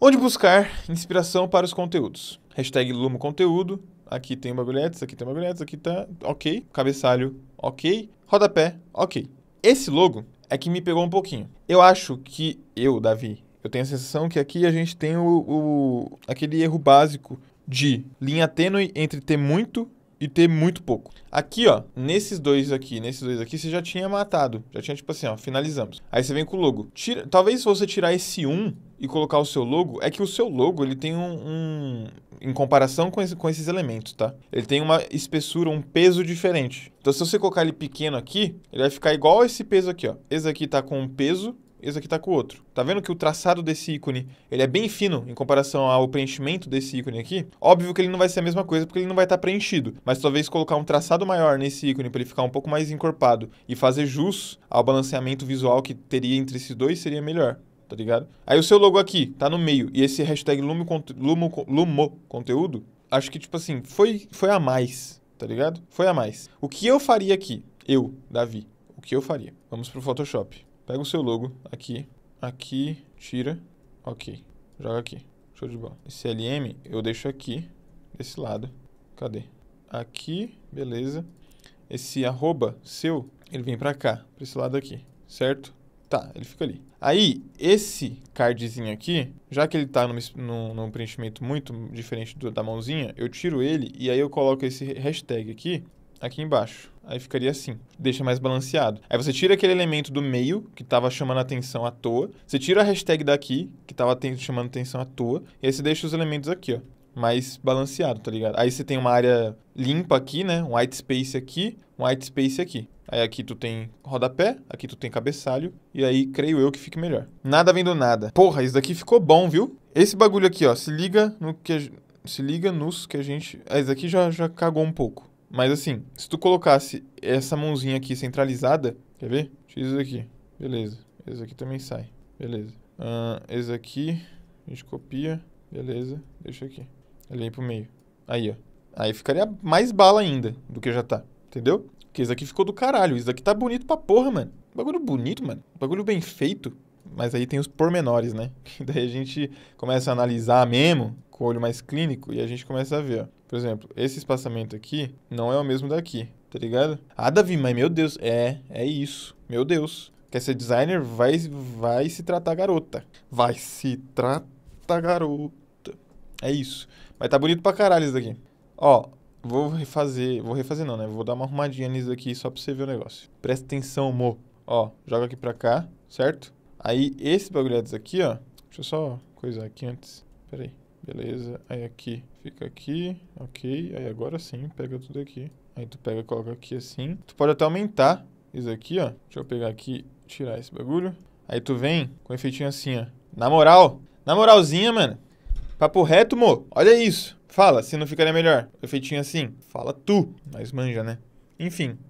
Onde buscar inspiração para os conteúdos? Hashtag Lumo Conteúdo. Aqui tem bagulhetes, aqui tem bagulhetes, aqui tá ok. Cabeçalho, ok. Rodapé, ok. Esse logo é que me pegou um pouquinho. Eu acho que eu, Davi, eu tenho a sensação que aqui a gente tem o, o aquele erro básico de linha tênue entre ter muito e ter muito pouco. Aqui, ó, nesses dois aqui, nesses dois aqui, você já tinha matado. Já tinha, tipo assim, ó, finalizamos. Aí você vem com o logo. Tira, talvez se você tirar esse 1 e colocar o seu logo, é que o seu logo, ele tem um... um em comparação com, esse, com esses elementos, tá? Ele tem uma espessura, um peso diferente. Então, se você colocar ele pequeno aqui, ele vai ficar igual a esse peso aqui, ó. Esse aqui tá com um peso esse aqui tá com o outro. Tá vendo que o traçado desse ícone, ele é bem fino em comparação ao preenchimento desse ícone aqui? Óbvio que ele não vai ser a mesma coisa porque ele não vai estar tá preenchido, mas talvez colocar um traçado maior nesse ícone para ele ficar um pouco mais encorpado e fazer jus ao balanceamento visual que teria entre esses dois seria melhor tá ligado? Aí o seu logo aqui tá no meio e esse hashtag Lumo, Lumo, Lumo conteúdo, acho que tipo assim, foi, foi a mais, tá ligado? Foi a mais. O que eu faria aqui? Eu, Davi, o que eu faria? Vamos pro Photoshop. Pega o seu logo aqui, aqui, tira, ok. Joga aqui, show de bola. Esse LM eu deixo aqui, desse lado. Cadê? Aqui, beleza. Esse arroba seu, ele vem pra cá, pra esse lado aqui, certo? Tá, ele fica ali. Aí, esse cardzinho aqui, já que ele tá num, num, num preenchimento muito diferente do, da mãozinha, eu tiro ele e aí eu coloco esse hashtag aqui, aqui embaixo aí ficaria assim, deixa mais balanceado. Aí você tira aquele elemento do meio, que estava chamando atenção à toa, você tira a hashtag daqui, que estava chamando atenção à toa, e aí você deixa os elementos aqui, ó. Mais balanceado, tá ligado? Aí você tem uma área limpa aqui, né? Um white space aqui, um white space aqui. Aí aqui tu tem rodapé, aqui tu tem cabeçalho, e aí creio eu que fique melhor. Nada vendo nada. Porra, isso daqui ficou bom, viu? Esse bagulho aqui, ó, se liga no que se liga nos que a gente, Esse ah, daqui já já cagou um pouco. Mas assim, se tu colocasse essa mãozinha aqui centralizada, quer ver? Tira isso aqui. Beleza. Esse aqui também sai. Beleza. Uh, esse aqui, a gente copia. Beleza. Deixa aqui. Ele aí pro meio. Aí, ó. Aí ficaria mais bala ainda do que já tá. Entendeu? Porque esse aqui ficou do caralho. Isso aqui tá bonito pra porra, mano. Bagulho bonito, mano. Bagulho bem feito mas aí tem os pormenores, né? daí a gente começa a analisar mesmo com o olho mais clínico e a gente começa a ver, ó. Por exemplo, esse espaçamento aqui não é o mesmo daqui, tá ligado? Ah, Davi, mas meu Deus, é, é isso. Meu Deus. Quer ser designer, vai, vai se tratar garota. Vai se tratar garota. É isso. Mas tá bonito pra caralho isso daqui. Ó, vou refazer. Vou refazer não, né? Vou dar uma arrumadinha nisso daqui só pra você ver o negócio. Presta atenção, mo. Ó, joga aqui pra cá, certo? Aí, esses bagulhados aqui, ó. Deixa eu só coisar aqui antes. Pera aí. Beleza. Aí aqui. Fica aqui. Ok. Aí agora sim, pega tudo aqui. Aí tu pega e coloca aqui assim. Tu pode até aumentar isso aqui, ó. Deixa eu pegar aqui tirar esse bagulho. Aí tu vem com um efeitinho assim, ó. Na moral. Na moralzinha, mano. Papo reto, mo. Olha isso. Fala, se não ficaria melhor. Efeitinho assim. Fala tu. Mas manja, né? Enfim,